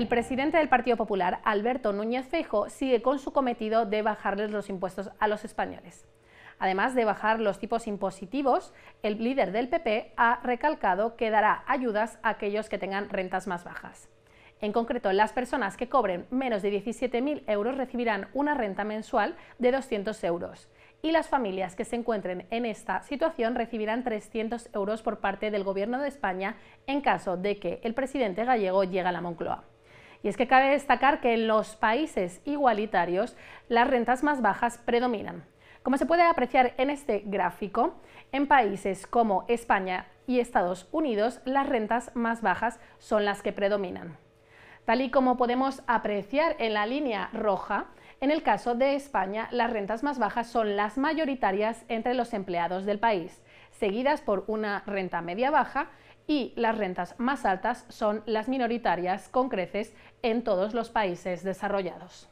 el presidente del Partido Popular, Alberto Núñez Feijo, sigue con su cometido de bajarles los impuestos a los españoles. Además de bajar los tipos impositivos, el líder del PP ha recalcado que dará ayudas a aquellos que tengan rentas más bajas. En concreto, las personas que cobren menos de 17.000 euros recibirán una renta mensual de 200 euros y las familias que se encuentren en esta situación recibirán 300 euros por parte del Gobierno de España en caso de que el presidente gallego llegue a la Moncloa. Y es que cabe destacar que en los países igualitarios las rentas más bajas predominan. Como se puede apreciar en este gráfico, en países como España y Estados Unidos las rentas más bajas son las que predominan tal y como podemos apreciar en la línea roja, en el caso de España, las rentas más bajas son las mayoritarias entre los empleados del país, seguidas por una renta media baja y las rentas más altas son las minoritarias con creces en todos los países desarrollados.